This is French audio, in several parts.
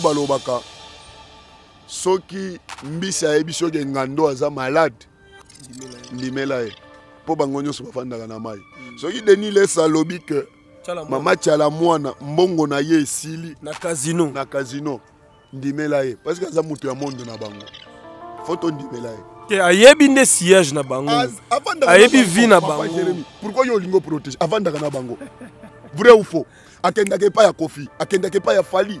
bato balobaka soki mbisi ayebi soki engando aza malade ndimela ye mpo bango nyonso bafandaka na mai mm. soki deni lesa alobi ke mama tiala mwana mbongo na ye esili na casino na casino ndimela ye parceke aza moto ya mondo na bango foto ndimela ye te ayebi nde siège na bango ayebi vie na bango pourkui yo olingi oprotege avandaka na bango vrai ou faux akendaka epai ya kofi akendaka epai ya fali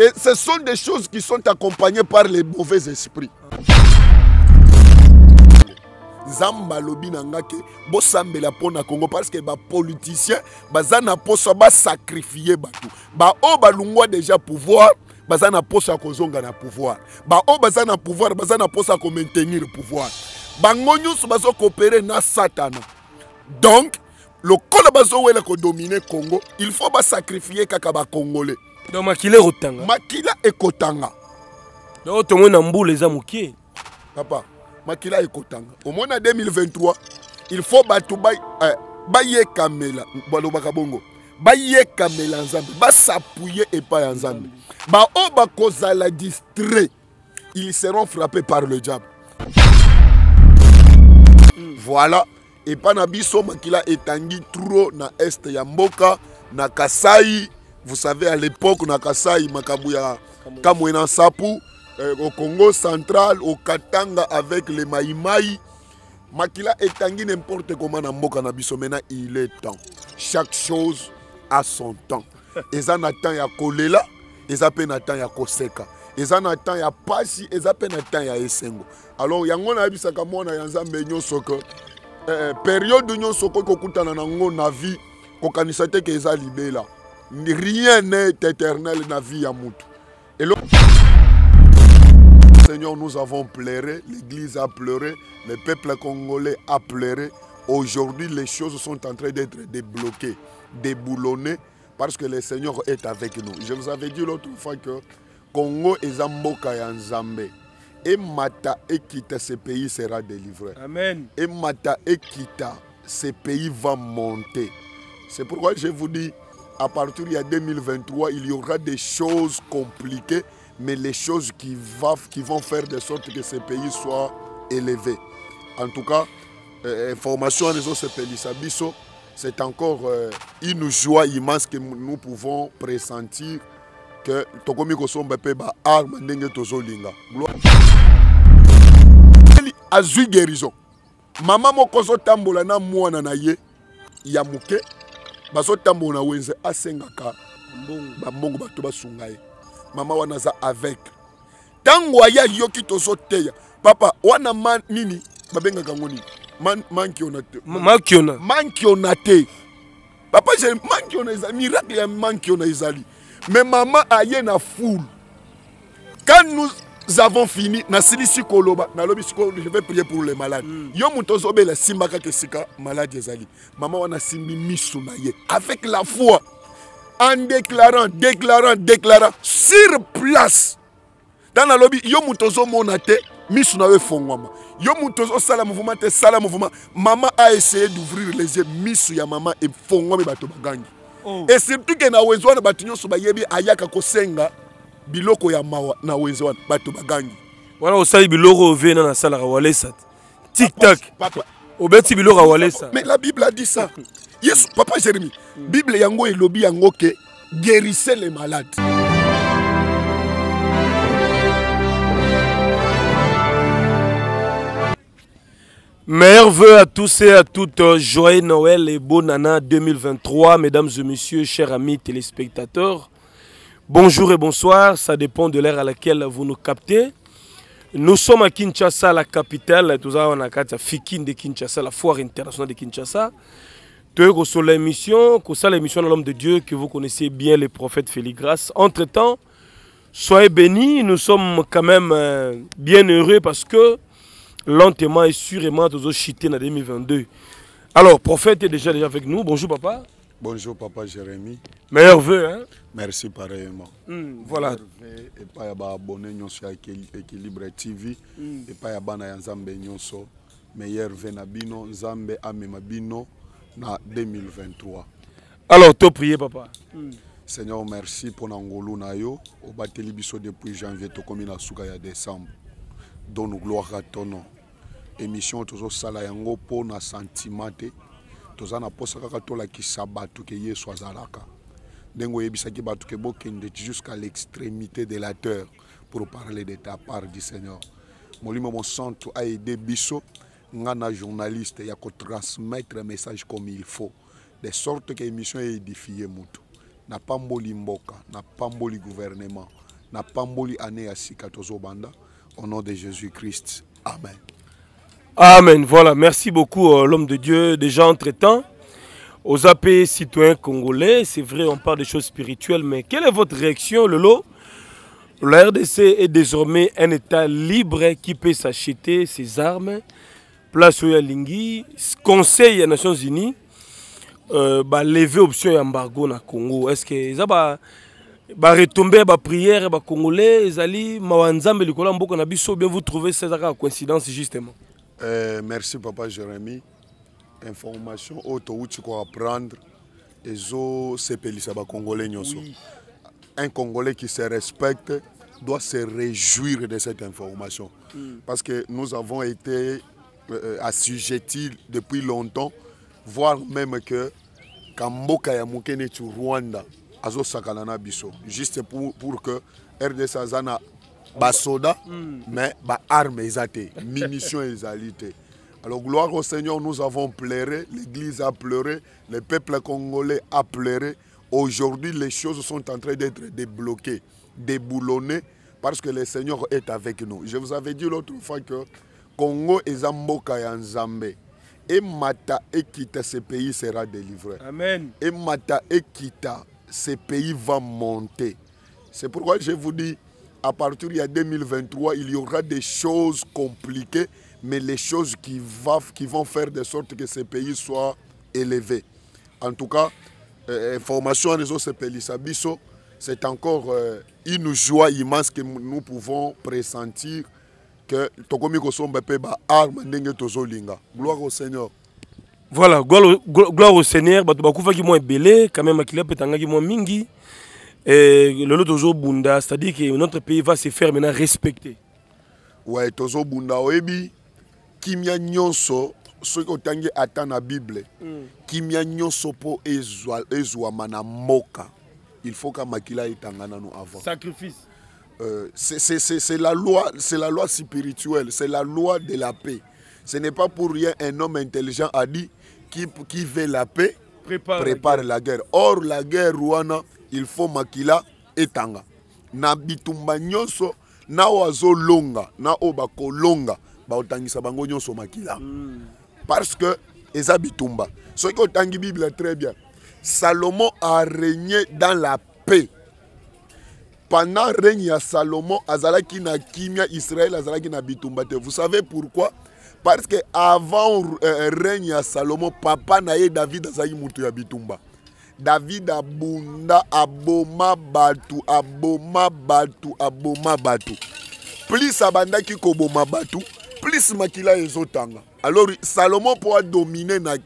Et ce sont des choses qui sont accompagnées par les mauvais esprits. nzamba alobi na nga ke bosambela pona congo parce que bapoliticien baza sacrifier poso Ba oba baoyo balungwa déjà pouvoir baza na posa kozonga na pouvoir oba baza na pouvoir ba zana poso maintenir le pouvoir bango baso coopérer na satana donc le wela ko dominer congo il faut sacrifier kaka Congolais donc makila ekotanga makila ekotanga donc tomona mbula eza moke papa makila ekotanga omona 2023 il faut bato bayekamela eh, balobaka bongo bayekamela nzambe basapuye epai ya oba baoyo la distrait ils seront frappés par le diable Voilà. voilà pas na biso makila etangi trop na est yamboka na kasai vous savez, à l'époque, Kassai, Makabuya, Kamwena Sapu, euh, au Congo central, au Katanga avec les Maïmaï. Makila étangi n'importe comment dans Mboka Nabiso. Maintenant, il est temps. Chaque chose a son temps. Et ça, Alors, il y a Kolela. Et ça, Nathan, il y a Koseka. eza de temps ya pasi un peu de temps ya esengo alors yango nayebisaka mwana ya nzambe nyonso ke eh, periode nyonso okoki kokutana nango na vie kokanisa te ke eza libela Rien n'est éternel dans la vie à Et le Seigneur, nous avons pleuré, l'Église a pleuré, le peuple congolais a pleuré. Aujourd'hui, les choses sont en train d'être débloquées, déboulonnées, parce que le Seigneur est avec nous. Je vous avais dit l'autre fois que Congo est un Nzambe. Et Mata et Kita, ce pays sera délivré. Amen. Et Mata et Kita, ce pays va monter. C'est pourquoi je vous dis, à partir de 2023, il y aura des choses compliquées, mais les choses qui, vont faire de sorte que ce pays soit élevé. En tout cas, euh, information réseau Sepelisabiso, c'est encore euh, une joie immense que nous pouvons pressentir que Tokomi Kosomba arme ndenge tozolinga. Azui guérison. Maman Mokoso tambola na ye bazotambola na wenze asengaka bambongo bato basunga ye mama wana aza avec ntango aye ayoki tozoteya papa wana ma nini babengaka ngo nini mankiona te papa mankiona ezali miracle ya mankiona ezali me mama aye na foule quand nous nous avons fini nasilisi koloba nalobi sikoyo je vais prier pour les malades mm. yo moto ozobela simba kaka esika maladi ezali mama wana asimbi miso na ye avec la foi en déclarant déclarant déclarant sur place nda nalobi yo moto ozomona te miso na yo efongwama yo moto ozosala mouvement te sala mouvement mama a essayé d'ouvrir les yeux miso ya mama efongwami bato bagangi oh. e surtout ke na wenzi wana bato nyonso bayebi ayaka kosenga biloko ya mawa na wenze wana bato bagangi wana osali biloko ovena na nasalaka walesa te tiktak obeti biloko wa walesa mais la bible a dit ça yesu papa jérémie bible yango elobi yango ke guérissez les malades Meilleurs à tous et à toutes. Joyeux Noël et bon année 2023, mesdames et messieurs, chers amis téléspectateurs. Bonjour et bonsoir, ça dépend de l'heure à laquelle vous nous captez. Nous sommes à Kinshasa, la capitale. la de Kinshasa, la foire internationale de Kinshasa. Nous l'émission, de l'homme de Dieu que vous connaissez bien, le prophète Félix Entre-temps, soyez bénis, nous sommes quand même euh, bien heureux parce que lentement et sûrement, nous allons chiter en 2022. Alors, prophète est déjà, déjà avec nous. Bonjour, papa. Bonjour, papa Jérémy. Meilleur vœu, hein merci pareillement mm, voilà epai ya baabone nyonso ya équilibre tv mm. epai ya bana ya nzambe nyonso meilleur ve na bino nzambe amema bino na 2023 alors to prie papa mm. seigneur merci mpo na ngolu na yo obateli biso depuis janvier tokomi na suka ya décembre donne gloire à ton nom émission tozosala yango mpo na sentima te toza na mposa kaka tolakisa bato ke yesu azalaka Dengo Ebisaki Batukebo jusqu'à l'extrémité de la terre pour parler de ta part du Seigneur. Molimo mon centre a aidé Bisso, un journaliste, il transmettre un message comme il faut, de sorte que l'émission est édifiée. N'a pas je mboka, n'a pas mboli gouvernement, n'a pas moli année à Sikatozo Banda, au nom de Jésus-Christ. Amen. Amen. Voilà, merci beaucoup, euh, l'homme de Dieu, déjà entre-temps aux AP e citoyens congolais. C'est vrai, on parle de choses spirituelles, mais quelle est votre réaction, Lolo La RDC est désormais un État libre qui peut s'acheter ses armes. Place Oyalingui, Conseil des Nations Unies, euh, bah, lever option et embargo le Congo. Est-ce que ça va retomber retomber la prière bah, congolais, Zali Mawanzambe, Likola, bien vous trouvez ces coïncidence justement euh, Merci Papa Jérémy. information oyo touti koapprendre ezosepelisa bacongolais nyonso oui. un congolais qui se respecte doit se réjouir de cette information mm. parce que nous avons été euh, assujettis depuis longtemps voire même que kamboka ya moke neti rwanda azosakana na biso juste pour, pour que rds aza na basoda mm. mais baarme eza te munition ezali te Alors gloire au Seigneur, nous avons pleuré, l'Église a pleuré, le peuple congolais a pleuré. Aujourd'hui, les choses sont en train d'être débloquées, déboulonnées, parce que le Seigneur est avec nous. Je vous avais dit l'autre fois que Congo et Zamboka et Zambé Et Mata et Kita, ce pays sera délivré. Amen. Et Mata et Kita, ce pays va monter. C'est pourquoi je vous dis, à partir de 2023, il y aura des choses compliquées mais les choses qui, vont faire de sorte que ce pays soit élevé. En tout cas, euh, information réseau Sepelisabiso, c'est encore euh, une joie immense que nous pouvons pressentir que tokomi kosomba pe arme ndenge Gloire au Seigneur. Voilà, gloire, au Seigneur, bato bakufaki mwa belé, quand même akili apetangaki mwa mingi. Et eh, Tozo Bunda, c'est-à-dire que notre pays va se faire maintenant respecter. Ouais, Bunda oyebi kimia nyonso soki otangi ata la bible kimya hmm. kimia nyonso mpo ezwama mana moka il faut ka makila etanga nano avant sacrifice euh, c'est la loi c'est la loi spirituelle c'est la loi de la paix ce n'est pas pour rien un homme intelligent a dit qui, qui veut la paix prépare, prépare la, la, guerre. or la guerre wana il faut makila etanga na bitumba nyonso na oyo azolonga na oyo parce bango nyonso makila mm. parce que eza bitumba bible très bien salomon a régné dans la paix pendant règne de salomon azalaki na kimia Israël azalaki na bitumba vous savez pourquoi parce que avant euh, euh, règne de salomon papa na david azalaki moto ya bitumba david abunda aboma abomabatu aboma bato aboma batu. plus ko boma batu plus makila ezotanga alors salomon pour dominer na,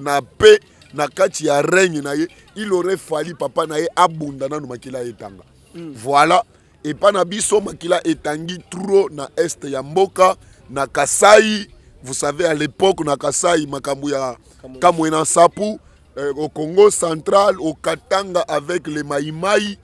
na paix na kati règne na il aurait fallu papa na ye abunda makila etanga mm. voilà Et na biso makila etangi trop na est ya mboka na kasai vous savez à l'époque na kasai makambu ya kamwena sapu euh, au congo central au katanga avec les maïmaï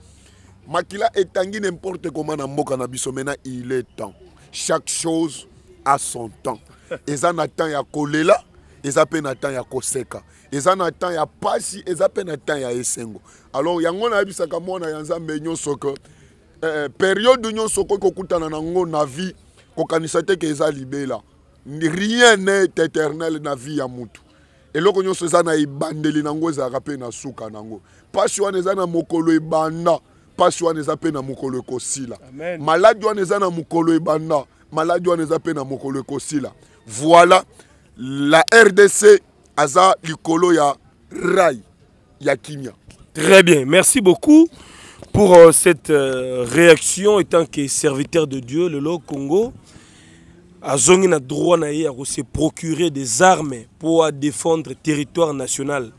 makila tanga n'importe comment dans mboka maintenant il est temps chaque chose à son temps eza na temps ya kolela eza mpe na temps ya koseka eza na temps ya pasi eza mpe na temps ya esengo alors yango nayebisaka mwana ya nzambe nyonso ke eh, periode nyonso okoki kokutana nango na vie kokanisa te ke eza libela rien net éternel na vie ya motu eloko nyonso eza na ebandeli nango ezalaka mpe na suka nango pasi wana eza na mokolo ebanda pasi wana eza mpe na mokolo ekosila maladi wana eza na mokolo ebanda voilà la rdc aza likolo ya rail. ya kimia très bien merci beaucoup pour euh, cette euh, réaction étant que serviteur de dieu Le Lo congo azongi na droit na à se procurer des armes pour Le territoire national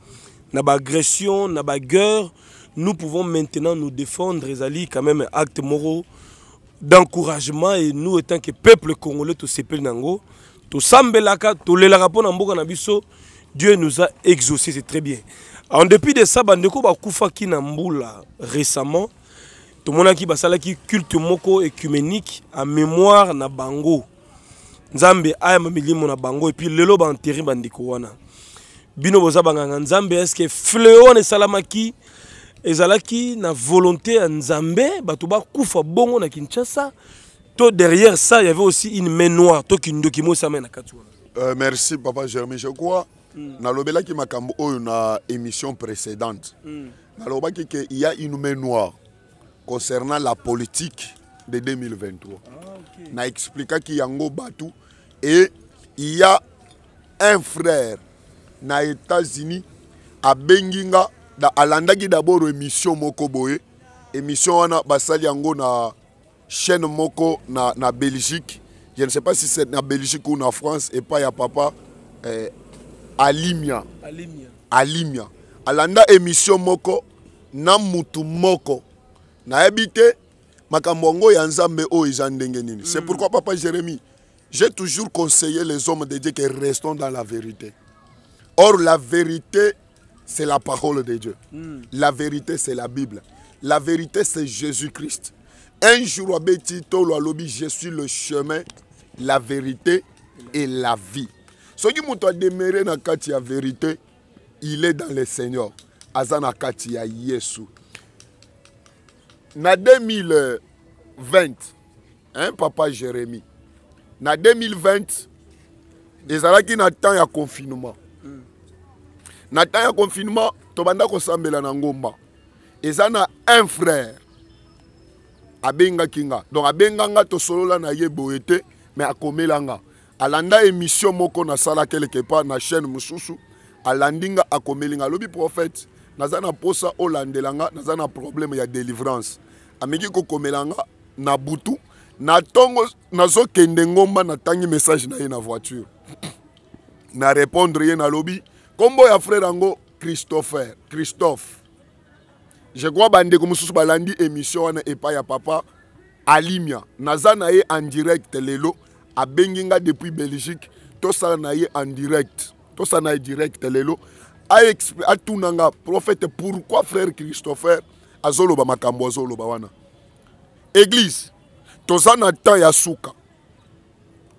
na bagression, na guerre nous pouvons maintenant nous défendre Zali quand même acte moraux d'encouragement et nous étant que peuple congolais to sepeli nango to sambelaka to lelaka pona mboka na biso Dieu nous a exaucé c'est très bien en dépit de ça bandeko koufa ki na mbula récemment tout le monde qui basala culte moko écuménique en mémoire na bango nzambe aya mamilimo na bango et puis lelo ba enterrer bandeko wana bino boza banganga nzambe est-ce que fléau ne salamaki ezalaki na volonté ya nzambe bato bakufa bongo na kinshasa to derrière ça y avait aussi une main noire tokindoki mosama na kati wana Euh, merci, Papa Germain. Je crois mm. nalobelaki makambo oyo na émission précédente mm. nalobaki que il y a une main noire concernant la politique de 2023 ah, okay. na expliquaki yango bato et il y a un frère na États-Unis abengi nga da, alandaki dabord émission moko boye émission wana basali yango na chaîne moko na, na belgique je ne sais pas si c'est na belgique ou na france epai ya papa eh, alimia alimia, alimia. alanda émission moko na mutu moko nayebi te makambo yango ya nzambe oyo eza ndenge nini mm. c'est pourquoi papa jérémie j'ai toujours conseillé les hommes de dieu que restons dans la vérité or la vérité c'est la parole de Dieu. Hmm. La vérité, c'est la Bible. La vérité, c'est Jésus-Christ. Un jour, je suis le chemin, la vérité et la vie. Ce qui m'a demeuré dans la vérité, il est dans le Seigneur. Azana Katia Yesu. En 2020, hein, papa Jérémie, en 2020, les ont eu un confinement. na temps ya confinement tobanda kosambela na ngomba eza na un frère abengaki nga donc abenganga tosolola na ye boye te me akomela nga alanda émission moko nasala quelque part na chaîne mosusu alandi nga akomeli nga alobi prophète naza na posa olandela nga naza na problème ya délivrance ameki kokomela nga na butu na ntongo nazokende ngomba natangi message na ye na voiture na répondre ye nalobi na nkombo ya frere yango christopher christophe je crois bandeko mosusu balandi émission wana epai ya papa alimia naza na ye en direct lelo abengi nga depuis belgique tosala na ye en direct tosala na ye direct lelo atuna nga prophète pourquoi frère christopher azoloba makambo azoloba wana église toza na temps ya suka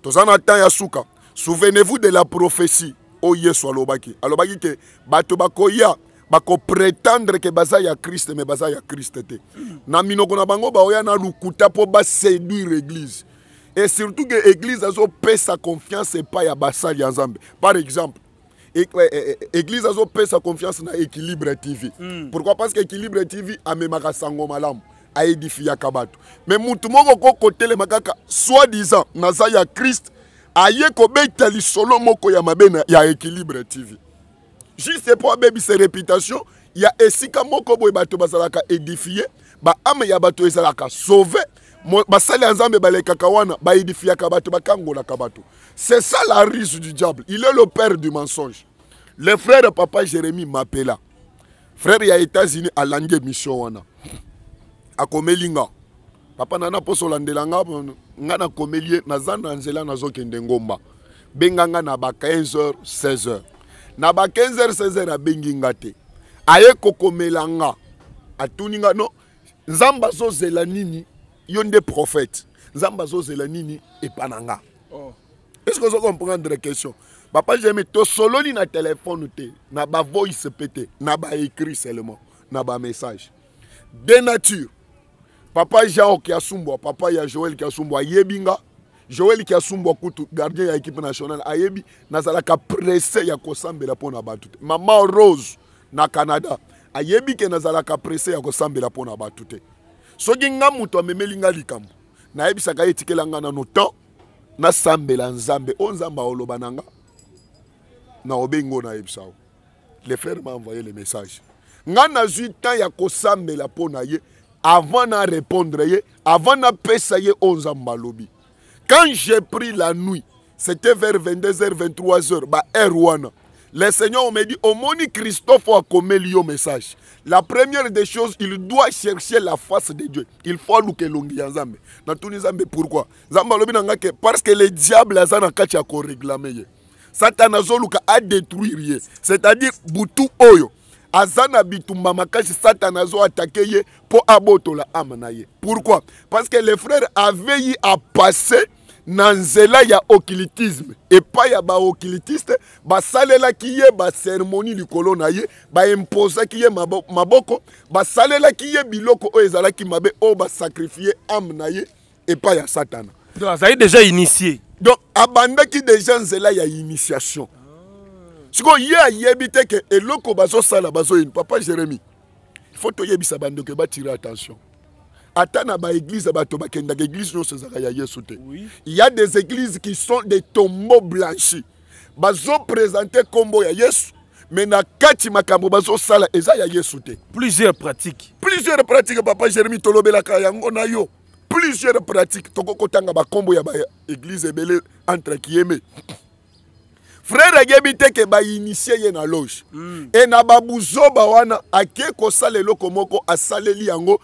toza na temps ya suka souvenez-vous de la prophétie oyo yesu alobaki alobaki ke bato bakoya bakoprétendre ke baza ya kriste me baza ya kriste te na minoko na bango baoya na lukuta mpo baseduire église et surtout ke église azopesa confiance epai ya basali ya nzambe par exemple église azopesa confiance na équilibre tv mm. pourquoi parce que équilibre tv amemaka sango malamu aedifiaka bato me mutu moko kokotelema kaka soi disant naza ya kriste aye ko tali solo moko ya mabena ya équilibre tv juste abebe c'est réputation ya esika moko boy bato bazalaka ba ame ya bato ezalaka sauve basali ya nzambe ba wana baédifiaka bato bakangolaka bato c'est ça la ruse du diable il est le père du mensonge le frère papa Jeremy mapela frère ya états-unis alandi mission wana akomelinga papa na na mposo olandela nga nga nakomeli ye naza na nzela nazokende ngomba benga nga na ba 15h 16h na ba 15h 16h abengi nga te aye kokomela nga atuni nga no nzambe azozela nini yo nde prophète nzambe azozela nini epa na nga oh. estce ozo comprendre question papa jemi tosololi na telefone te na bavoice mpe te na baécrit seulement na bamessage de nature papa jean kiasumbwa papa ya joel kiasumbwa ayebi nga joel kiasumbwa kutu gardien ya équipe nationale ayebi nazalaka presse ya kosambela mpo na bato te mama rose na canada ayebi ke nazalaka presse ya kosambela mpo na bato te soki nga moto amemeli nga likambo nayebisaka ye etikela nga nano temps nasambela nzambe oyo nzambe aoloba na nga na obengi oyo nayebisa o le frère ma envoye le message nga nazwi temps ya kosambela mpo na ye avant de répondre, avant de peser 11 malobi. Quand j'ai pris la nuit, c'était vers 22h, 23h, bah, Erwana. Le Seigneur me dit, au moni Christophe a commis le message. La première des choses, il doit chercher la face de Dieu. Il faut que l'on Nzambe. Dans pourquoi Parce que le diable a réclamé. Satan a détruit. C'est-à-dire, Boutou Oyo. Azana na bitumba makasi satana azo atake ye abotola ame na ye pourquoi parce que le frère avei à na nzela ya occultisme epai ya salela basalelaki ye cérémonie du na ye ki ye maboko basalelaki ye biloko ezala ki mabe o ba sacrifier na ye epai ya satana donc azali déjà initié donc qui déjà nzela ya initiation sikoyo ye ayebi te ke eloko bazo bazoyini papa jérémi ifo toyebisa bandeko batire attention Attends, na baeglize bato bakendaka eglize nyonso ezalaka ya yesu te il y a des églises qui sont des tombeaux blanchis bazoprésente combo ya yesu Mais na kati makambo sala eza ya yesu te plusieurs pratiques plusieurs pratiques papa tolobela ka yango na yo plusieurs pratiques tokokotanga combo ya baeglize ebele entre aimer. frere ayebi te ke bainisie ye na loge mm. e na babuzoba wana ake kosala eloko moko asaleli yango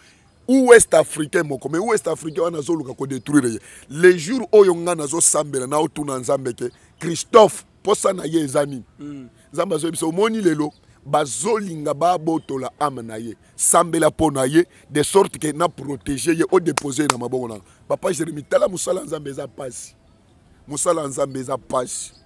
ouest africain moko mais ouest africain wana azoluka kodétruire ye le jour oyo nga nazosambela naotuna nzambe ke christophe mposa na ye eza nini mm. nzambe azoyebisa omoni lelo bazolinga babotola ame na ye sambela mpo na ye de sorte ke na protege ye odepose ye na mabongo na papa jérémi tala mosala ya nzambe eza pasi mosala ya nzambe eza pasi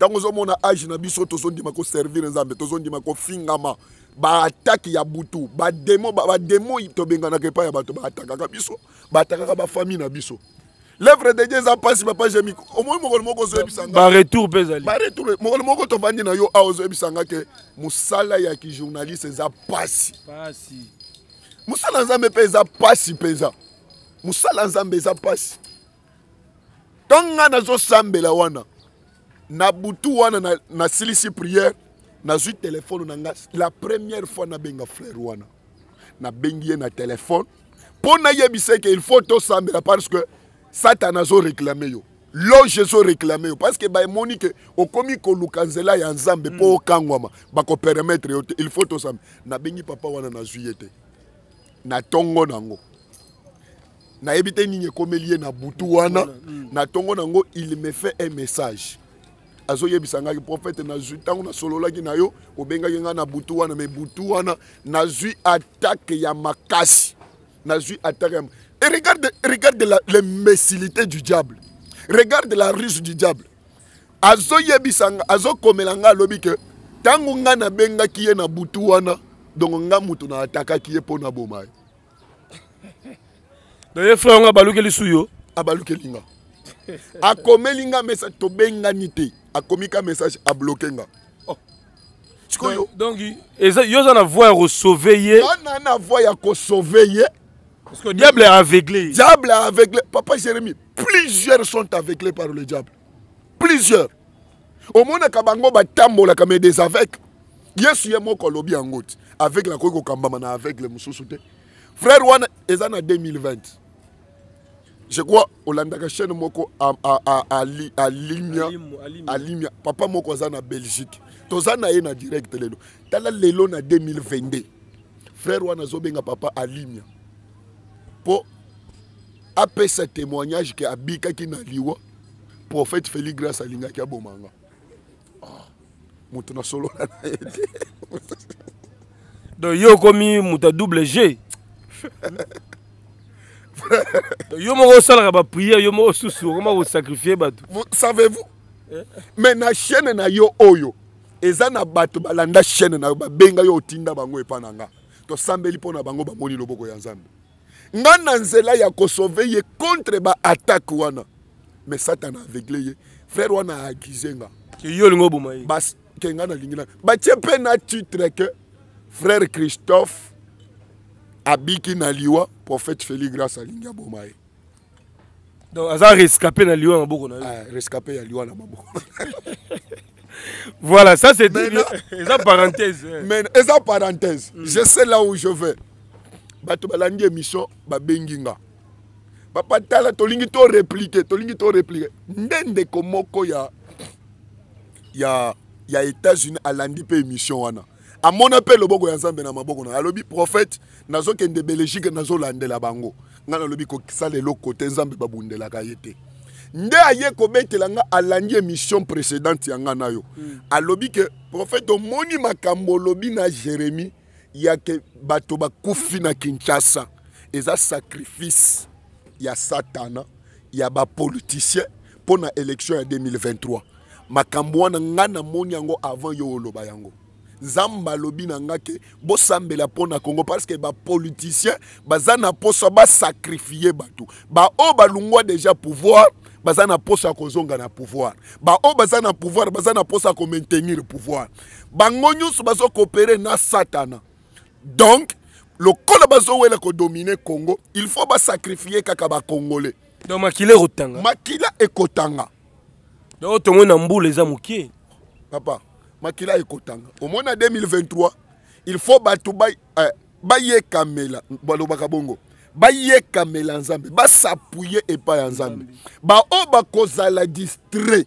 ntango ozomona age na biso tozondima koservir nzambe tozondima kofingama baatake ya butu bademo bademo tobenganaka epai ya bato baatakaka biso baatakaka bafamille na biso lèvre de dieu eza mpasi papa jemi omoi mokolo moko ozoyebisangbaretour mpe ezali baretour mokolo moko tovandi na yo awa ozoyebisanga ke mosala ya kijournaliste eza pasi mosala nzambe mpe eza pasi mpenza mosala nzambe eza pasi ntonga nazosambela wana na butu wana nasilisi priere nazwi telefone na nga la première fois nabenga frere wana nabengi ye na telefone mpo nayebisa eke il faut tosambela parce que satan azoreklame yo loge ezoreklame yo parceke baemoni ke okomi koluka nzela ya nzambe mpo mm. okangwama bakopermetre yo te il faut tosambela nabengi papa wana nazwi ye te na ntongo nango nayebi te nini ekomeli ye na butu wana mm. na ntongo nango il me fait un message azoyebisa ngai prophète nazwi ntango nasololaki na yo obengaki ngai na butu wana me butu wana nazwi atake ya makasi nazwi atake ya et regarde, regarde la, les messilités du diable regarde la ruse du diable azoyebisa nga azokomela ngai alobi ke ntango ngai nabengaki ye na butu wana dongo ngai moto na atakaki ye mpo na boma ye do ye frère ngo abalukeli su yo abalukeli nga akomeli nga mesa tobengani te akomi ka message abloke nga oh. sikoyo donc yo oza na voie ya kosauve ye ana na voie ya kosauve ye parce que diable est aveuglé diable est aveuglé papa jérémi plusieurs sont aveuglés par le diable plusieurs omonaka bango batambolaka mais des aveugles yesu ye moko alobi yango ti aveugle akoki kokambama na aveugle mosusu te frère wana eza na 2020 je crois olandaka chaîne moko alimia papa moko aza na belgique toza na ye na direct lelo tala lelo na 2022 frère wana azobenga papa alimia mpo apesa témoignage ke abikaki na liwa prophète félix grace alingaki abomanga ah, moto nasolola na ye te donc yo okomi moto a double g yo moko osalaka bapriere yo moko osusu okoma kosakrifie bato savez-vous eh? me na chaîne na yo oyo eza na bato balanda chaîne na yo babenga yo otinda bango epa na nga tosambeli mpo na bango bamoni loboko ya nzambe nga na nzela ya kosauve ye contre baattaque wana me satan avegle ye frere wana agize nga yo olingi oboma ye ke nga nalingi na batie mpe na titre ke frère christophe abiki na liwa prophète félix grâce alingi aboma ye donc aza rescapé na liwa na maboko na ye ah, rescapé ya liwa na maboko voilà ça c'est eza parenthèse mais eza parenthèse mm. je sais là où je vais bato balandi émission babengi nga papa tala tolingi to répliquer tolingi to répliquer nde ndeko moko ya ya ya états-unis alandi mpe émission wana amoni mpe loboko ya nzambe na maboko na alobi profete nazokende belgique nazolandela bango ngai nalobi kokisala eloko te nzambe babundelaka ye te nde aye kobetela nga alandi émission précédente ya nga na yo mm. alobi ke profete omoni makambo olobi na jérémi yake bato bakufi na kinshasa eza sacrifice ya satana ya bapoliticien mpo na élection ya 2023 makambo wana ngai namoni yango avant yo oloba yango Zamba alobi na nga bosambela pona na congo parce que politiciens, baza na poso sacrifier bato baoyo balungwa déjà pouvoir baza na poso ya kozonga na pouvoir baoyo baza na pouvoir baza na poso maintenir le pouvoir bango nyonso bazokopere na satana donc le lokola ko dominer congo il faut sacrifier kaka Congolais. donc makila kotanga. makila ekotanga donc tomona mbula les moke papa makila ekotanga de 2023 il faut bato euh, Kamela, balo zambi bongo kamela nzambe pas et ya nzambe oba la distrait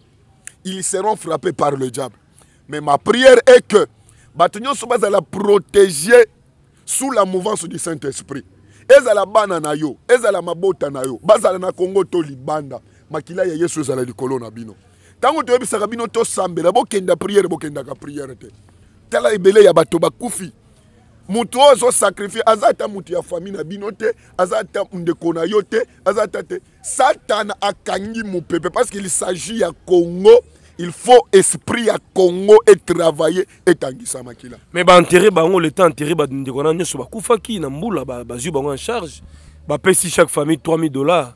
ils seront frappés par le diable mais ma prière est que bato nyonso la protéger sous la mouvance du saint-esprit ezala bana na yo ezala mabota na yo bazala na kongo to libanda makila ya yesu ezala likolo na bino ntango toyebisaka to sambela, bokenda priere bokendaka priere te tala ibele ya bato bakufi motu oyo azosakrifie aza ata motu ya famille na bino te aza ata ndeko na yo te te satana akangi mopepe parce qu'il s'agit ya congo il faut esprit ya congo et etangisa makila mais baenterre bango leta enterre bandeko na nyonso bakufaki na mbula bazwi bango en charge bapesi chaque famille 3000 dollars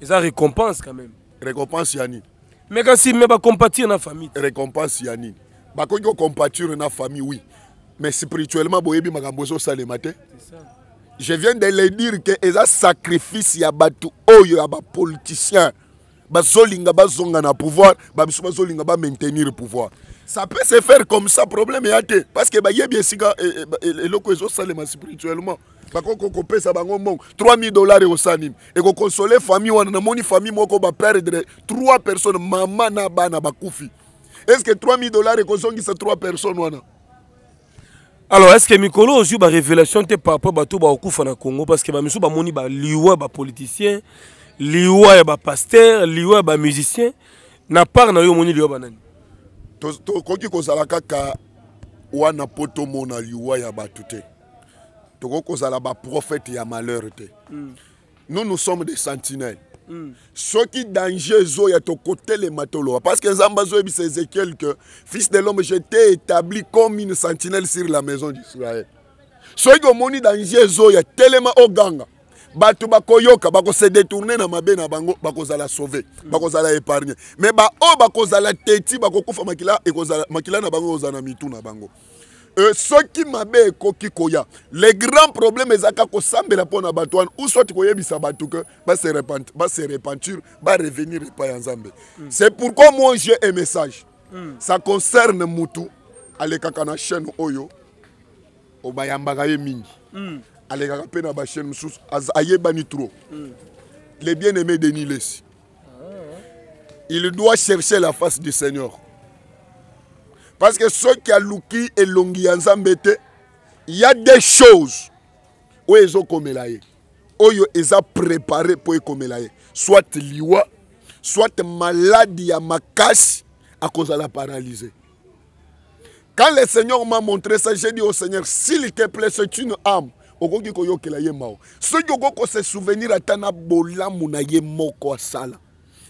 eza récompense quand même récompense ya mais si, pas me dans la famille récompense ya nini bakoki la la famille oui mais spirituellement je ne suis pas ça. je viens de le dire que un sacrifice politiciens. Ils ont besoin bapoliticien pouvoir. Ils na pouvoir de maintenir le pouvoir ça peut se faire comme ça problème est te parce que bayebi esika sont salés spirituellement bakoki kopesa bango mbongo 3000 dollars ekosanimi ekokonsole famille wana namoni famille moko baperdre 3 personnes mama na bana bakufi estce 3000 dollars ekozongisa 3 personnes wana alors estce mikolo ozwi barévélation te par rapport bato bakokufa na congo parce que bamisu bamoni baliwa bapoliticien liwa ya bapaster liwa ya bamusicien na part na yo omoni liwa banani tokoki kozala kaka wana po tomona liwa ya bato te tokokozala prophète ya malheur te hmm. nous nous sommes des sentinelles soki hmm. danger côté les matolo parce que nzambe azoyebisa ézéchiel que fils de l'homme j'étais établi comme une sentinelle sur la maison d'israël soki omoni danger ezoya telema oganga bato bakoyoka se détourner na mabé na bango sauver sauve hmm. bakozala épargner. mais baoyo bakozala teti bakokufa makila na bango ekozala na mitu na bango euh, soki mabe ekoki koya le grand problème ezalaka kosambela ou na bato wana uswati se bato ke se repentir barevenir revenir ya nzambe mm. c'est pourquoi moi j'ai un message mm. ça concerne mutu kaka na chaîne oyo au ye mingi mm. alekaka mpe na bachaîne mosusu bani trop Les bien aimés de lesi ah, il doit chercher la face du seigneur parce que ceux qui et et elongi ya il y a des choses où ils ont commélaïe, où ils ont préparé pour les ye soit liwa soit à cause de la paralysée. quand le seigneur m'a montré ça j'ai dit au seigneur s'il te plaît c'est une âme okoki koyokela ye mao souvenir de na bolamu na ye moko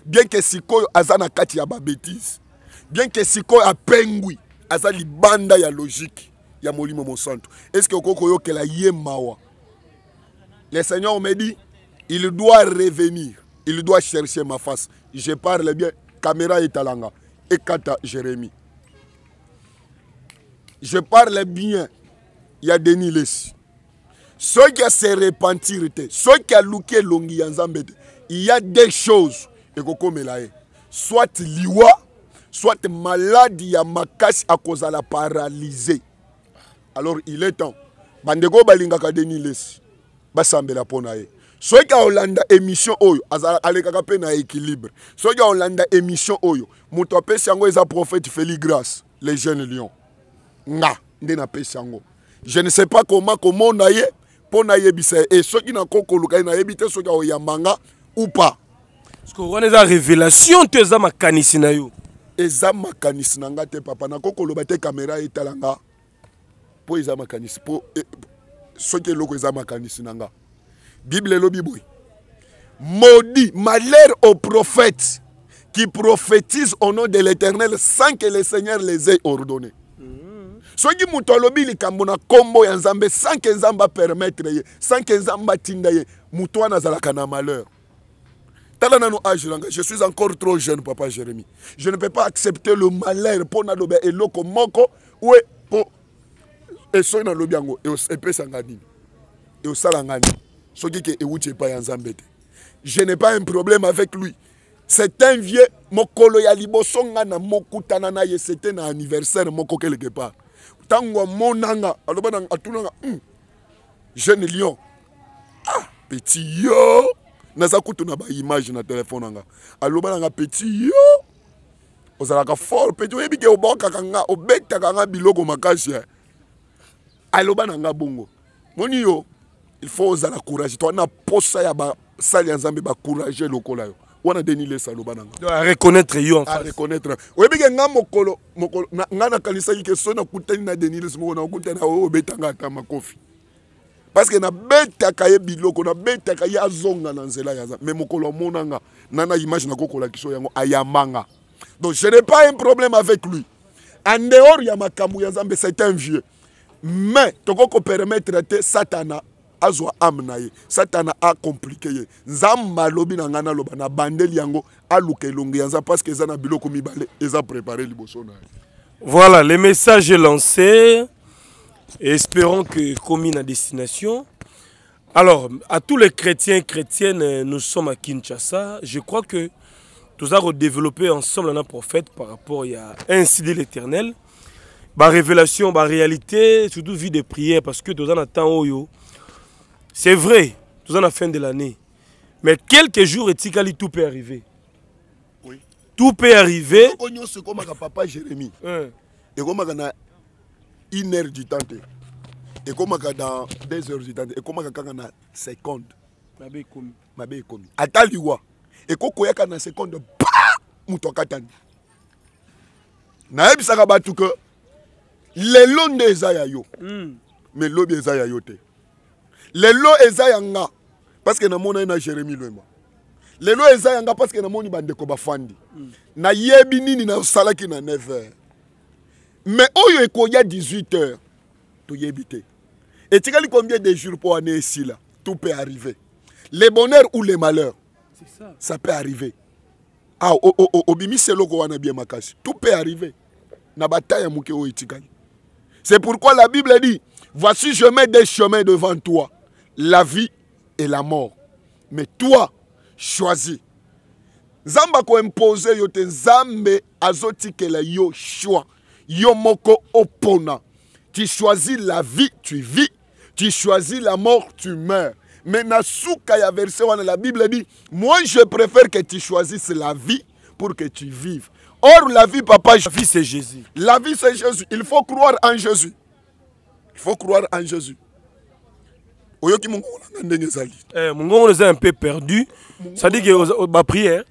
bien que si aza na kati ya bêtises, bien ke sikoyo apengwi aza libanda ya logique ya molimo mosantu estce okoki koyokela ye mawa le seigneur me dit il doit revenir il doit chercher ma face je parle bien caméra etalanga ekata jérémie je parle bien ya denis lesi soki ase repentir te soki aluki elongi ya nzambe te il y a des choses ekokomela ye soit liwa soit malade cause à la paralysée. alors il est temps Bandego balinga denis lesi basambela mpo ponae. Soit qu'à aolanda émission oyo allez mpe na équilibre Soit qu'à Olanda émission oyo moto siango est un prophète félix les jeunes lions nga dena pe siango. je ne sais pas koma komona ye mpo nayebisa ye e soki nakoki koluka ye biter. te soki yamanga ou pas wana eza révélation to eza makanisi na yo eza makanisi na nga te papa nakoki koloba te kamera etala nga mpo eza makanisi mpo eh, soki eloko eza makanisi na nga bible elobi boye maudit malheur aux prophètes qui prophétisent au nom de l'éternel sans que le seigneur les ait ordonné soki moto alobi likambo na nkombo ya nzambe sans ke nzambe apermettre ye sans ke nzambe atinda ye moto wana azalaka na malheur Je suis encore trop jeune, papa Jérémy. Je ne peux pas accepter le malheur pour Nadobe et Loko Moko. Oui, pour. Et ce dans le biango. Et n'a Sangani. Et au Salangani. Ce qui e est Ewuche Payanzambete. Je n'ai pas un problème avec lui. C'est un vieux. Mokolo ya libosonga na mokutana na ye. C'était un anniversaire moko quelque part. Tangwa monanga. tout atunanga. Hmm, jeune lion. Ah, petit yo. naza kutu na baimage na telefone nanga aloba nanga peti yo ozalaka fort peti oyebi ke obokaka nga obetaka nga biloko makasi eh. aloba na nga bongo moni yo il faut ozala courage to na posa ya basali ya nzambe bacourage lokola yo wana denilesa aloba na ngaareconnaitre yo areconnaitre oyebi ke nga mokolo mokolo nga nakanisaki ke so nakutani na denilesa moko nakutani oyo obetanga ata makofi parce que nabetaka ye biloko beta ye azonga na nzela ya mais mokolo amonanga nana image kokola kiso yango ayamanga donc je n'ai pas un problème avec lui en dehors ya makambo ya nzambe c'est un vieux mais tokokopermettre te satana azwa amna na ye satana acomplike ye nzambe alobi na ngana naloba na bandeli yango aluka longi ya nza parce que eza na biloko mibale eza prépare liboso na ye voilà le message est lancé et espérons que commune à destination. Alors, à tous les chrétiens et chrétiennes, nous sommes à Kinshasa. Je crois que nous avons développé ensemble un prophète par rapport à ainsi de l'éternel. Bah, révélation, bah, réalité, surtout vie de prière, parce que nous en yo. C'est vrai, nous en la fin de l'année. Mais quelques jours, tout peut arriver. Oui. Tout peut arriver. Tout peut arriver. une heure du temps te ekomaka dans deux heures du temps te ekomaka kaka na seconde mabe ekomi mabe ekomi ata liwa ekokoyaka na seconde pa moto akatani nayebisaka bato ke lelo nde eza ya yo mm. me lobi eza ya yo te lelo eza ya nga parceke namona ye na jérémi lwemba lelo eza ya nga parceke namoni bandeko bafandi mm. nayebi nini nasalaki na 9 heures mais y a 18 heures y Et tu sais combien de jours pour ici ici tout peut arriver Les bonheurs ou les malheurs, ça. peut arriver ah, c'est eloko wana bien makasi tout peut arriver na bataille c'est pourquoi la bible dit voici je mets des chemins devant toi la vie et la mort mais toi choisis ko imposer yo te nzambe azotikela yo choix Yomoko Opona. Tu choisis la vie, tu vis. Tu choisis la mort, tu meurs. Mais Nasukaya verset la Bible dit Moi, je préfère que tu choisisses la vie pour que tu vives. Or, la vie, papa, la vie, c'est Jésus. La vie, c'est Jésus. Il faut croire en Jésus. Il faut croire en Jésus. mon on est eh, un peu perdu. Ça dit que ma prière.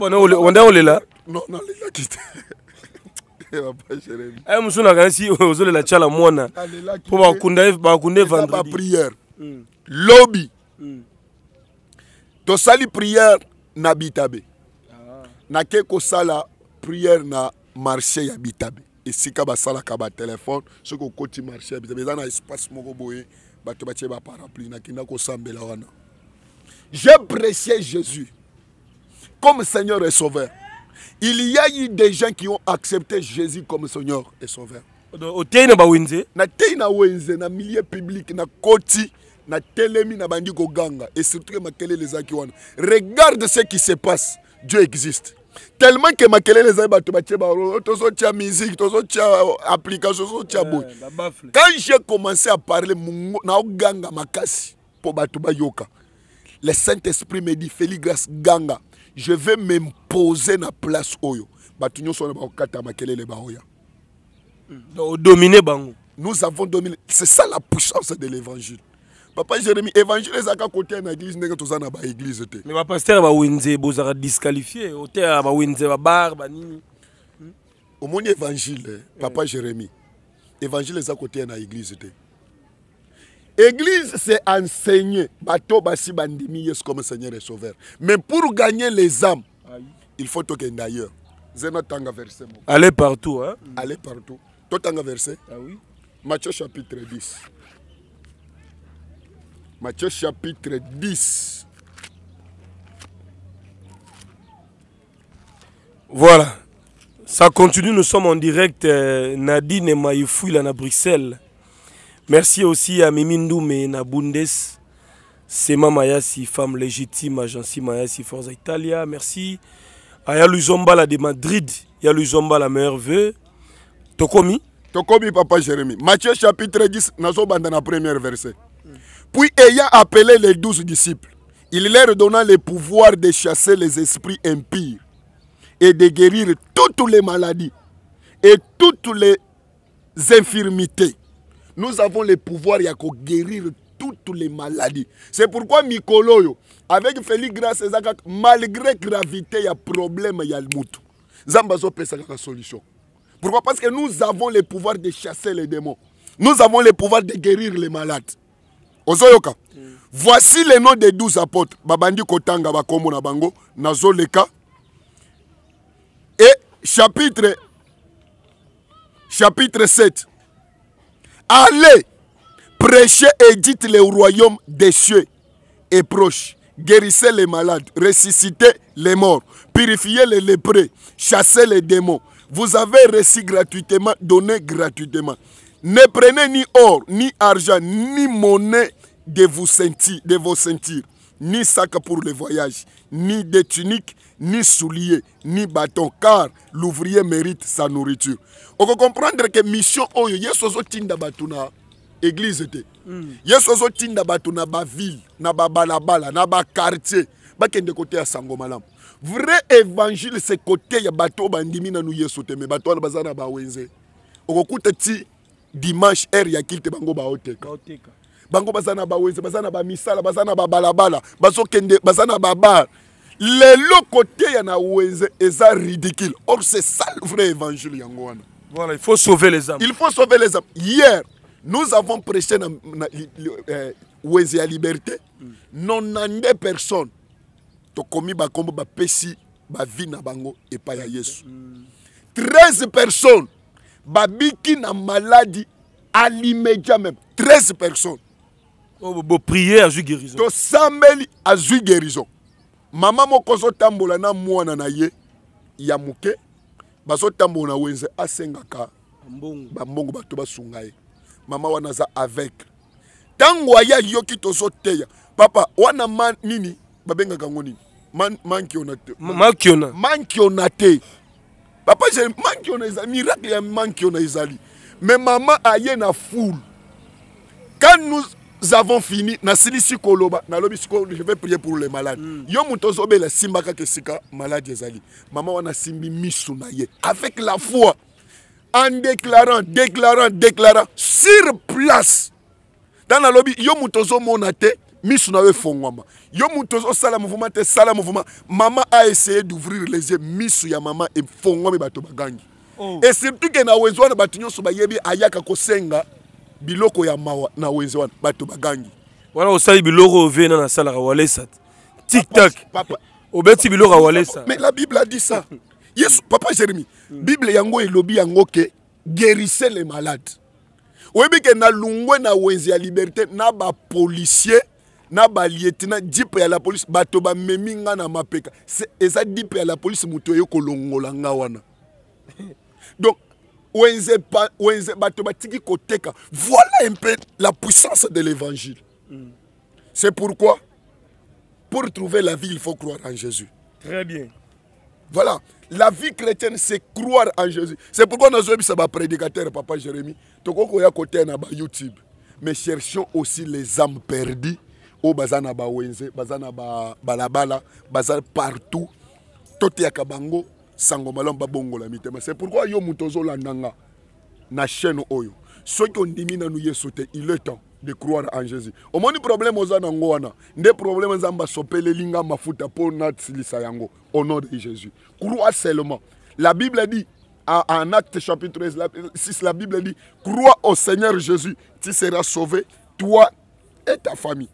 Non, non, il a quitté. ye eh, eh, muso na kanisi ozolela tia la mwana mpo bakunde evandredibapriere hmm. lobi hmm. tosali priere na bitabe ah. nake kosala priere na marché ya bitabe esika basalaka batelefone soki okoti marché ya bitabe eza na espace moko boye bato batie baparapluie nakenda kosambela wana j'ai précié jésus comme seigneur et sauveur il y a eu des gens qui ont accepté Jésus comme Seigneur et Sauveur. oteyi na bawenze nateyi na wenze na milieu publique nakoti natelemi nabandi koganga et surtout ke makelele ezalaki wana regarde ce qui se passe dieu existe tellement ke makelele ezali bato batie baro tozotia musique tozotia euh, application tozotia eh, boye quand j'ai commencé à parler naoganga makasi mpo bato bayoka le saint esprit me dit félix grace ganga je vais m'imposer na place oyo bato nyonso wana bakokata makelele baoya mm. domine bango nous avons dominé c'est ça la puissance de l'évangile papa jérémi évangile ezalaka koteya na église ndenge toza na église te mais bapasteur ba bozalaka disqualifie oteya bawenze babar banini omoni évangile papa Jérémie, évangile à côté na église te Église, c'est enseigner. comme Seigneur et Sauveur. Mais pour gagner les âmes, il faut que d'ailleurs. Allez partout, hein? Mm. Allez partout. Totanga verset. Ah oui. Matthieu chapitre 10. Matthieu chapitre 10. Voilà. Ça continue, nous sommes en direct. Euh, Nadine et Maïfou, là, à Bruxelles. Merci aussi à Mimindou et Nabundes, Sema Mayasi, femme légitime, agence Mayasi Forza Italia. Merci à Yalu Zombala de Madrid, Yalu Zombala, meilleur vœu. Tokomi. Tokomi, papa Jérémie. Matthieu chapitre 10, Nazobanda, dans premier verset. Puis ayant appelé les douze disciples, il leur donna le pouvoir de chasser les esprits impurs et de guérir toutes les maladies et toutes les infirmités. Nous avons le pouvoir de guérir toutes les maladies. C'est pourquoi Mikoloyo, avec Félix Grasse, malgré gravité, il y a problème, il y a le moutou. solution. Pourquoi Parce que nous avons le pouvoir de chasser les démons. Nous avons le pouvoir de guérir les malades. Ozoyoka. Mm. Voici les noms des douze apôtres. Babandi Kotanga Nazoleka. Et chapitre, chapitre 7. Allez, prêchez et dites le royaume des cieux et proches. Guérissez les malades, ressuscitez les morts, purifiez les lépreux, chassez les démons. Vous avez reçu gratuitement, donné gratuitement. Ne prenez ni or, ni argent, ni monnaie de, de vos sentiers, ni sac pour le voyage, ni des tuniques, ni souliers, ni bâtons, car l'ouvrier mérite sa nourriture. On peut comprendre que mission oyo, yeso zo tinda batuna, église était. Hmm. Yeso zo tinda batuna ba ville, na ba balabala, na ba quartier, ba kende côté à Sangomalam. Vrai évangile, c'est côté ya bato bandimi na nou yeso te, mais bato na bazana ba wenze. On ti dimanche, air ya kilte bango ba oteka. Bango bazana ba baza bazana ba misala, bazana ba baza na babalabala kende, baza ba les locaux na ridicules c'est ridicule or c'est ça le vrai évangile voilà il faut sauver les âmes il faut sauver les âmes hier nous avons prêché na, na, euh, liberté Non, mm. liberté nonande personne tokomi bakombo ba vie na bango pas ya 13 mm. personnes Ont na maladie à l'immédiat même 13 personnes à oh, azwi guérison à azwi guérison mama moko azotambola na mwana na ye ya moke bazotambola na wenze asengaka bambongo bato basunga ye mama wana aza aveugle ntango aye ayoki tozoteya papa wana ma nini babengaka yango nini mankiona mankiona te papa je mankiona ezali miracle ya mankiona ezali me mama aye na foule quand nous nous avons fini nasilisi koloba nalobi sikoyo je vais prier pour les malades mm. yo moto ozobela simba kaka esika malade ezali mama wana asimbi misu na ye avec la foi en déclarant déclarant déclarant sur place ntan nalobi yo moto ozomona te misu na yo efongwama yo moto ozosala mouvement te sala mouvement mama a essayé d'ouvrir les yeux misu ya mama efongwami bato bagangi oh. e surtout ke na wenzi wana bato nyonso bayebi ayaka kosenga biloko ya mawa na wenze wana bato bagangi wana osali biloko oyo vena nasalaka walesa tiktak obeti biloko ya walesa mais la bible a dit ça yesu papa jérémi bible yango elobi yango ke guérissez les malades oyebi ke nalungwe na wenze ya liberté na bapolisier na balietina dipe ya la polise bato bamemi nga na mapeka eza dipe ya la polise moto oyo kolongola nga wana donc Voilà un peu la puissance de l'évangile. Mm. C'est pourquoi, pour trouver la vie, il faut croire en Jésus. Très bien. Voilà. La vie chrétienne, c'est croire en Jésus. C'est pourquoi nous avons un prédicateur, Papa Jérémie. côté YouTube. Mais cherchons aussi les âmes perdues. Oh, Au ba bazana ba balabala, partout. Tout est à Kabango sango malamu babongolami c'est pourquoi yo moto ozolanda nga na chaîne oyo soki ondimi nanu yesu te il est temps de croire en jésus Au omoni problème oza nango wana nde problème nzambe asopeleli nga mafuta pour nasilisa yango au nom de jésus crois seulement la bible dit en acte chapitre 6 la bible dit crois au seigneur jésus tu seras sauvé toi et ta famille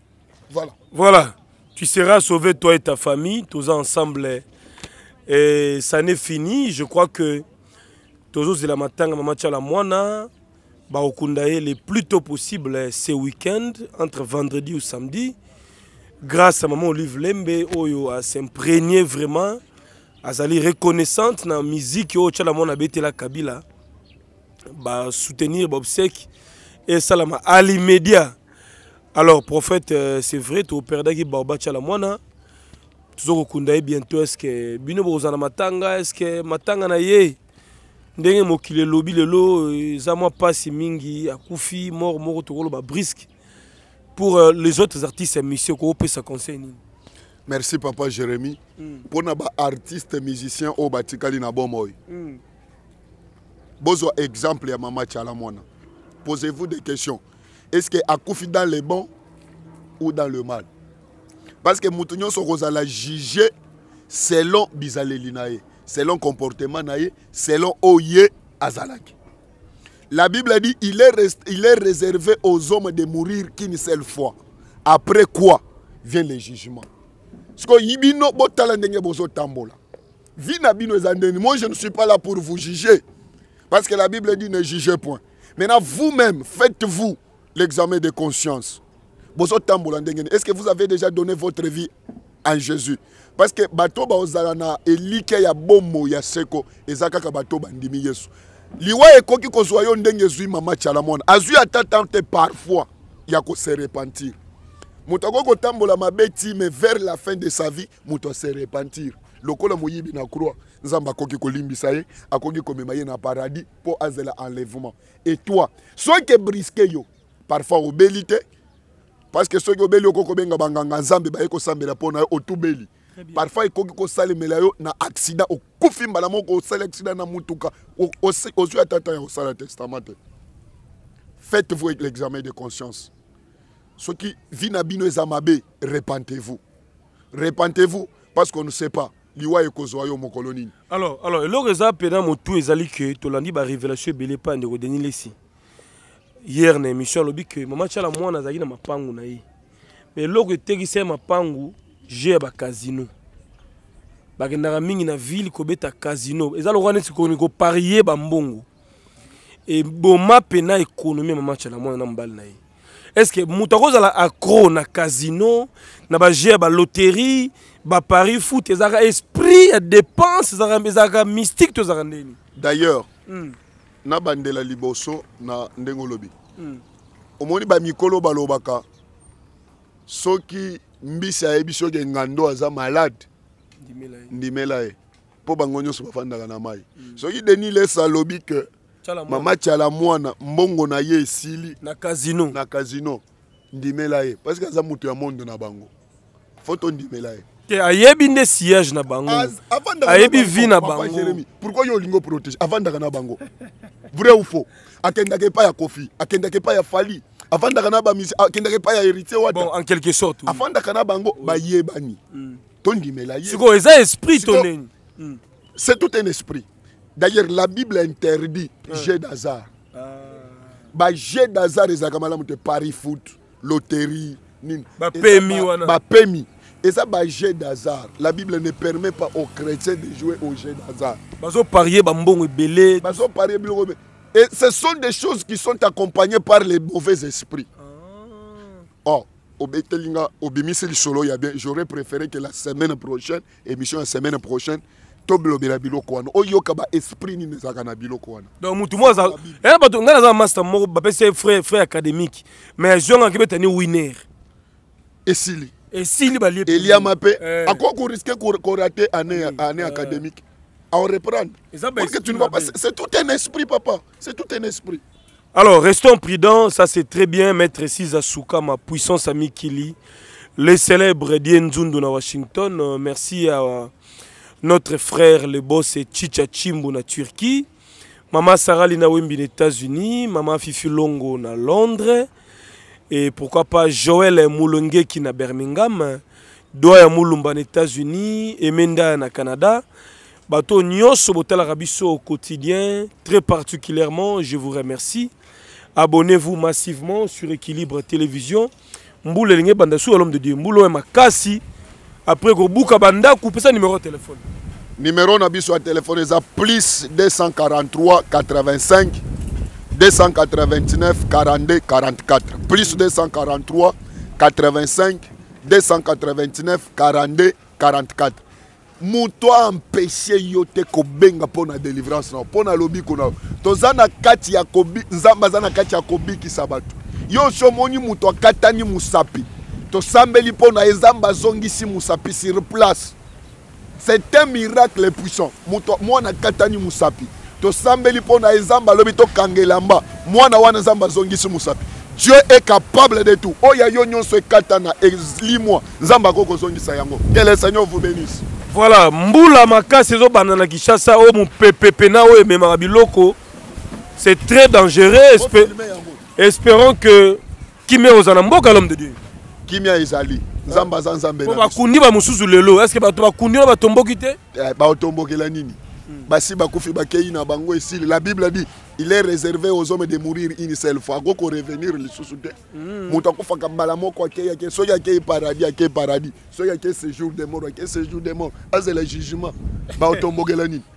voilà voilà tu seras sauvé toi et ta famille tous ensemble et ça n'est fini, je crois que Tozo la Matanga Mamachala Moana, le plus tôt possible eh, ce week-end, entre vendredi ou samedi, grâce à Maman Olive Lembe, Oyo, à s'imprégner vraiment, à s'aller reconnaissante dans la musique, Oyo Tchala Moana Kabila, bah, soutenir Sek et Salama Ali Media. Alors, prophète, euh, c'est vrai, tu perds Barba Tchala Moana tozokokunda kunda bientôt que bino bozana matanga que matanga na ye ndenge mokile elobi lelo eza mwa mingi akufi mort tokolo ba briske pour euh, les autres artistes émission koopesa conseil merci papa jeremy hmm. mpona mm. baartiste musicien au batikali na bomoi mm. bozwa exemple ya mama tiala posez-vous des questions est ce que akufi dans le bon ou dans le mal parce que nous devons juger selon bizaleli selon comportement selon oye la bible dit il est, il est réservé aux hommes de mourir qu'une seule fois après quoi vient le jugement Parce yibino botala bozotambola moi je ne suis pas là pour vous juger parce que la bible dit ne jugez point maintenant vous-même faites-vous l'examen de conscience est-ce que vous avez déjà donné votre vie en Jésus Parce que bato baozalana elike ya bomo ya seko ezaka bato bandimi Yesu. Liwa ekoki kozwa yo ndenge zui mama chalamona. Azui ya te parfois ya ko se repentir. Mutako ko tambola mabeti mais vers la fin de sa vie muto se repentir. lokola moyibi na croix nzambe akoki kolimbisa ye akoki komema ye na paradis po azela enlèvement et toi que brisqué yo parfois obélité parce que soki obeli okoki kobenga banganga nzambe baiko sambela mpo na yo otubeli parfois ekoki kosalemela yo na accident okufi mbala moko osali accident na mutuka ozwi ata ntan ya kosala testament faites vous l'examen de conscience qui vivent na bino eza mabe repentez-vous repentez-vous parce qu'on ne sait pas liwa ekozwa yo mon colonie. alors alors pendant eza mpena motu ezali que tolandi barévélation ebele pa ndeko denilesi hier na émission alobi ke mama tiala mwana azalaki na mapangu na ye ma eloko etekisa ye mapangu jeu ya bacasino bakendaka mingi na ville kobeta casino eza lokola neti koparie bambongo eboma pena ekonomi ya mama tiala mwana na mobali na ye estce moto akozala acro na casino na bajeu ya baloterie baparis foot ezalaka esprit ya dépense ezalaka mystique to ezalaka ndeni d'ailleurs mm. nabandela liboso na ndenge olobi mm. omoni bamikolo balobaka soki mbisi ayebi soki engando aza malade ndimela ye mpo bango nyonso bafandaka na mai mm. soki denis lesa alobi ke mama tyala mwana mbongo na ye esili na casino, na casino ndimela ye parceke aza moto ya mondo na bango fo tondimela ye te ayebi nde siège na bango ayebi vi na bango pourkoi yo olingi oprotege avandaka na bango vrai ou faux akendaka epai ya kofi akendaka epai ya fali avandaka na bamisi akendaka epai ya héritier wata bon, en quelque sorte oui. avandaka na bango oui. bayebani mm. tondimela ye sikoyo eza esprit to nini mm. c'est tout un esprit d'ailleurs la bible interdit mm. jet d'hazard ah. bajet d'hazard ezalaka malamu te paris foot loterie nini bapemi wana bapemi ba Et ça, un bah, jeu d'hasard. La Bible ne permet pas aux chrétiens de jouer au jeu d'hasard. Bazo parier, bambon et belé. Bazo parier, Et ce sont des choses qui sont accompagnées par les mauvais esprits. Ah. Oh, obetelinga, obimisi le solo, y bien. J'aurais préféré que la semaine prochaine, émission la semaine prochaine, tobelobela biloko wana oyoka oh, baesprit nini ezalaka na biloko wana donc mutu moko aza yana bato ngai un master moko bapesi ye frère académique mais azwangaki un winner Et si et si va y a paix. À quoi qu'on risquer qu'on rate année euh, académique en reprendre ben, c'est tout un esprit papa c'est tout un esprit alors restons prudents ça c'est très bien maître sizasuka ma puissance amie Kili le célèbre dienzundu na washington euh, merci à notre frère le boss chicha Chimbou na turquie Maman Sarah na wembi na états-unis Maman fifi longo na londres et pourquoi pas Joël Moulongue qui na Birmingham, Doya Moulumba en États-Unis, Emenda na Canada. Bato nyonso au quotidien, très particulièrement, je vous remercie. Abonnez-vous massivement sur Équilibre Télévision. Mboule bande bandasou l'homme de Dieu. makasi après vous buka banda couper ça numéro de téléphone. Numéro na biso à téléphone est plus 243 85 289 42 44 plus 243 85 289 42 44 moto aempeshe yo te kobenga mpo na délivrance nao mpo nalobi kuna toza na kati ya kobi nzambe aza na kati ya kobikisa bato yo so omoni moto akatani mosapi tosambeli mpo na ye nzambe azongisi mosapi sur place c'est un miracle puissant moto mwana akatani mosapi tosambeli mpo pona ezamba lobi to kangelamba mwana wana zamba azongisi musapi dieu est capable de tout oya yo nyonso ekatana elimwa zamba koko kozongisa yango que le seigneur vous bénisse voilà mbula makasi ezobanda na kinshasa oyo mopepe pena oyo ememaka biloko c'est très dangereux espérons que kimia ozala mboka l'homme de dieu kimia ezali nzambe aza nzambe bakundi bamosusu lelo ba bato bakundi ba batomboki te eh, baotombokela nini na bango la bible dit il est réservé aux hommes de mourir une seule fois akokorevenir lisusu te hmm. moto akufaka mbala moko akei ake soki akei paradis akei paradis soki akei séjour de mort akei séjour de mort le jugement baotombokela nini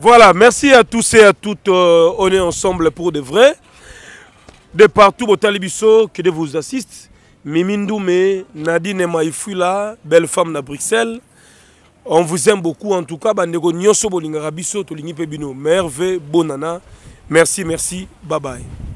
Voilà, merci à tous et à toutes. Euh, on est ensemble pour de vrai. De partout, Botalibiso, que de vous assiste. Mimindoume, Nadine Maïfula, belle femme de Bruxelles. On vous aime beaucoup. En tout cas, Bandeko Nyoso Bolinga Rabiso, Tolingi Pebino, Merve, Bonana. Merci, merci. Bye bye.